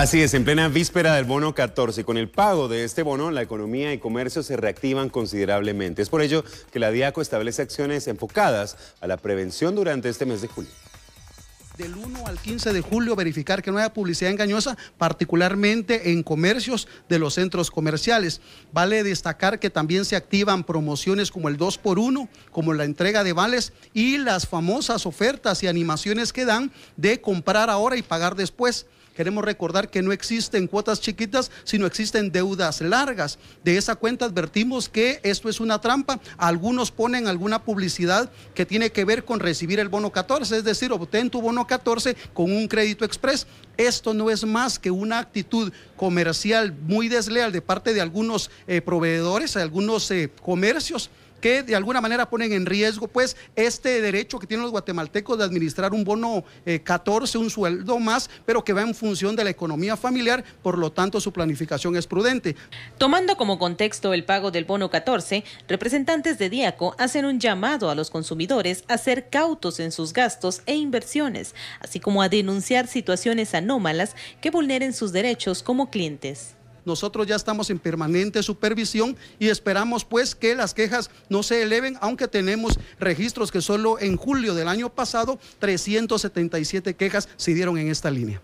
Así es, en plena víspera del bono 14, con el pago de este bono, la economía y comercio se reactivan considerablemente. Es por ello que la DIACO establece acciones enfocadas a la prevención durante este mes de julio del 1 al 15 de julio verificar que no haya publicidad engañosa, particularmente en comercios de los centros comerciales. Vale destacar que también se activan promociones como el 2x1, como la entrega de vales y las famosas ofertas y animaciones que dan de comprar ahora y pagar después. Queremos recordar que no existen cuotas chiquitas, sino existen deudas largas. De esa cuenta advertimos que esto es una trampa. Algunos ponen alguna publicidad que tiene que ver con recibir el bono 14, es decir, obtén tu bono 14 con un crédito express. Esto no es más que una actitud comercial muy desleal de parte de algunos eh, proveedores, de algunos eh, comercios que de alguna manera ponen en riesgo pues este derecho que tienen los guatemaltecos de administrar un bono 14, eh, un sueldo más, pero que va en función de la economía familiar, por lo tanto su planificación es prudente. Tomando como contexto el pago del bono 14, representantes de Diaco hacen un llamado a los consumidores a ser cautos en sus gastos e inversiones, así como a denunciar situaciones anómalas que vulneren sus derechos como clientes. Nosotros ya estamos en permanente supervisión y esperamos pues que las quejas no se eleven, aunque tenemos registros que solo en julio del año pasado 377 quejas se dieron en esta línea.